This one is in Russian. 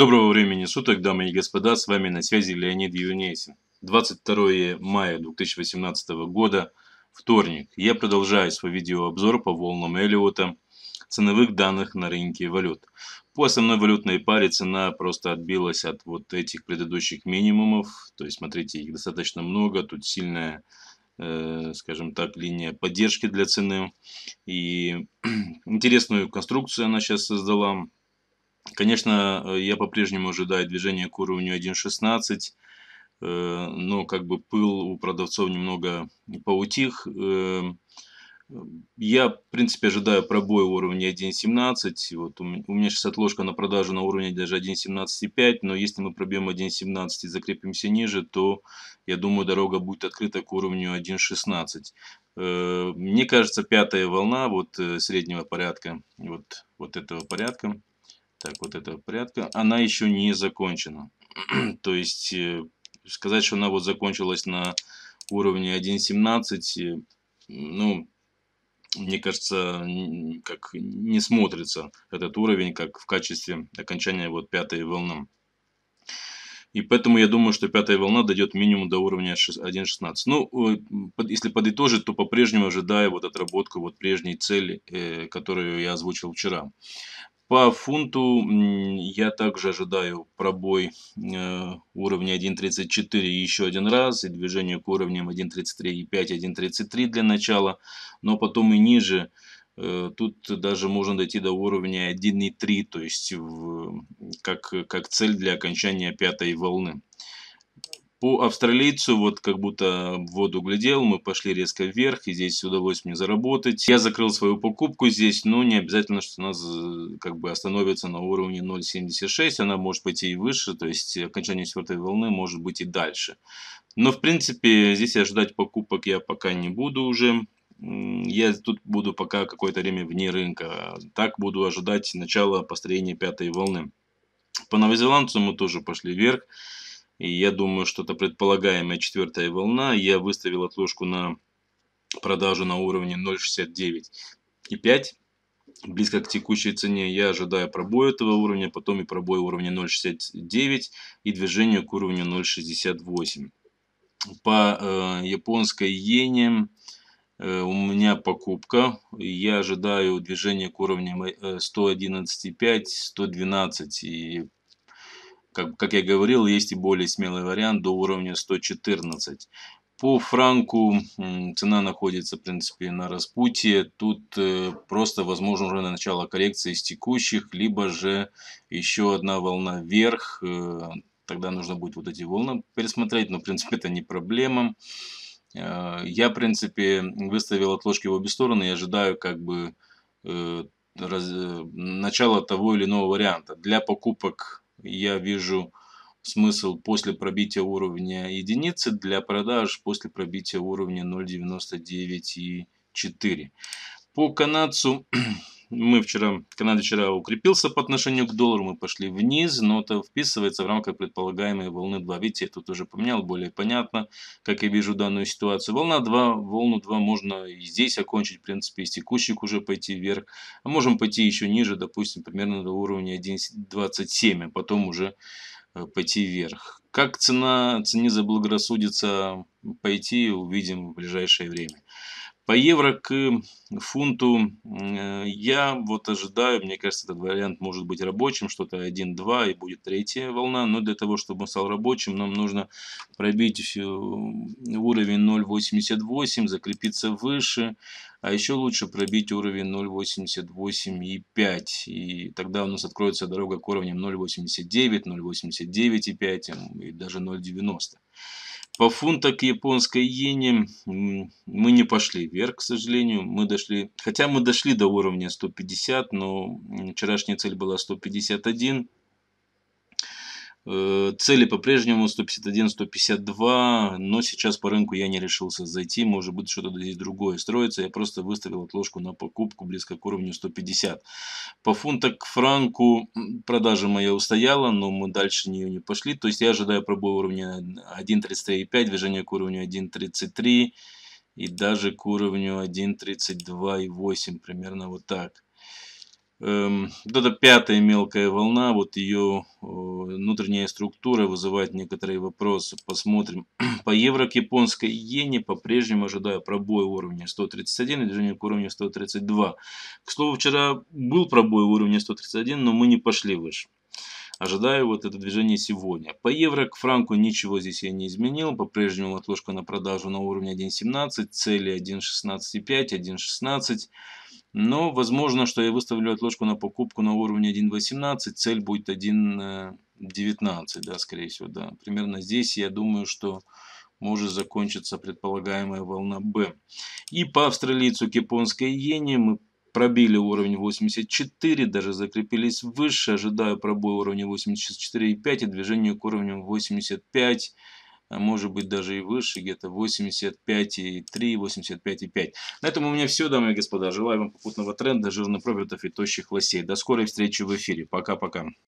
Доброго времени суток, дамы и господа, с вами на связи Леонид Юнесин. 22 мая 2018 года, вторник. Я продолжаю свой видеообзор по волнам Эллиота ценовых данных на рынке валют. По основной валютной паре цена просто отбилась от вот этих предыдущих минимумов. То есть, смотрите, их достаточно много. Тут сильная, э, скажем так, линия поддержки для цены. И интересную конструкцию она сейчас создала Конечно, э, я по-прежнему ожидаю движения к уровню 1.16, э, но как бы пыл у продавцов немного поутих. Э, я, в принципе, ожидаю пробоя уровня 1.17. Вот у меня сейчас отложка на продажу на уровне даже 1.17.5, но если мы пробьем 1.17 и закрепимся ниже, то, я думаю, дорога будет открыта к уровню 1.16. Мне кажется, пятая волна вот среднего порядка, вот, вот этого порядка, так, вот эта прядка, она еще не закончена. То есть, э, сказать, что она вот закончилась на уровне 1.17, э, ну, мне кажется, как не смотрится этот уровень, как в качестве окончания вот пятой волны. И поэтому я думаю, что пятая волна дойдет минимум до уровня 1.16. Ну, э, если подытожить, то по-прежнему ожидаю вот отработку вот прежней цели, которую я озвучил вчера. По фунту я также ожидаю пробой э, уровня 1.34 еще один раз и движение к уровням 1.33 1.33 для начала, но потом и ниже. Э, тут даже можно дойти до уровня 1.3, то есть в, как, как цель для окончания пятой волны. По австралийцу, вот как будто в воду глядел, мы пошли резко вверх, и здесь удалось мне заработать. Я закрыл свою покупку здесь, но не обязательно, что она э, как бы остановится на уровне 0.76, она может пойти и выше, то есть окончание четвертой волны может быть и дальше. Но в принципе здесь ожидать покупок я пока не буду уже, я тут буду пока какое-то время вне рынка. Так буду ожидать начала построения пятой волны. По новозеландцу мы тоже пошли вверх. И я думаю, что это предполагаемая четвертая волна. Я выставил отложку на продажу на уровне 0.69 и 5 близко к текущей цене. Я ожидаю пробой этого уровня, потом и пробой уровня 0.69 и движение к уровню 0.68. По э, японской иене э, у меня покупка. Я ожидаю движения к уровню 111.5, 112 и как, как я говорил, есть и более смелый вариант до уровня 114. По франку цена находится, в принципе, на распутье. Тут э, просто возможно уже начало коррекции из текущих, либо же еще одна волна вверх. Э, тогда нужно будет вот эти волны пересмотреть, но, в принципе, это не проблема. Э, я, в принципе, выставил отложки в обе стороны и ожидаю как бы э, раз, э, начало того или иного варианта. Для покупок я вижу смысл после пробития уровня единицы для продаж после пробития уровня 0.99 и 4. По канадцу мы вчера, Канада вчера укрепился по отношению к доллару, мы пошли вниз, но это вписывается в рамках предполагаемой волны 2. Видите, я тут уже поменял, более понятно, как я вижу данную ситуацию. Волна 2, волну 2 можно и здесь окончить, в принципе, из текущих уже пойти вверх. А можем пойти еще ниже, допустим, примерно до уровня 1.27, а потом уже э, пойти вверх. Как цена, цене заблагорассудится пойти, увидим в ближайшее время. По евро к фунту э, я вот ожидаю, мне кажется, этот вариант может быть рабочим, что-то 1-2 и будет третья волна. Но для того, чтобы он стал рабочим, нам нужно пробить уровень 0.88, закрепиться выше. А еще лучше пробить уровень 0.88,5. И тогда у нас откроется дорога к уровням 0.89, 0.89,5 и даже 0.90. По фунту к японской иене мы не пошли вверх, к сожалению. Мы дошли, хотя мы дошли до уровня 150, но вчерашняя цель была 151. Э, цели по-прежнему 151-152, но сейчас по рынку я не решился зайти, может быть что-то здесь другое строится, я просто выставил отложку на покупку близко к уровню 150. По фунту к франку продажа моя устояла, но мы дальше нее не пошли, то есть я ожидаю пробой уровня 1.33.5, движение к уровню 1.33 и даже к уровню 1.32.8, примерно вот так. Эм, вот эта пятая мелкая волна, вот ее э, внутренняя структура вызывает некоторые вопросы. Посмотрим. По евро к японской иене по-прежнему ожидаю пробоя уровня 131 и движение к уровню 132. К слову, вчера был пробой уровня 131, но мы не пошли выше. Ожидаю вот это движение сегодня. По евро к франку ничего здесь я не изменил. По-прежнему отложка на продажу на уровне 1.17, цели 1.16.5, 1.16. Но возможно, что я выставлю отложку на покупку на уровне 1.18. Цель будет 1.19, да, скорее всего, да. Примерно здесь я думаю, что может закончиться предполагаемая волна Б. И по австралийцу к японской иене мы пробили уровень 84, даже закрепились выше. Ожидаю пробой уровня 84,5 и движение к уровню 85. А может быть даже и выше, где-то 85,3, 85,5. На этом у меня все, дамы и господа. Желаю вам попутного тренда, жирных профитов и тощих лосей. До скорой встречи в эфире. Пока-пока.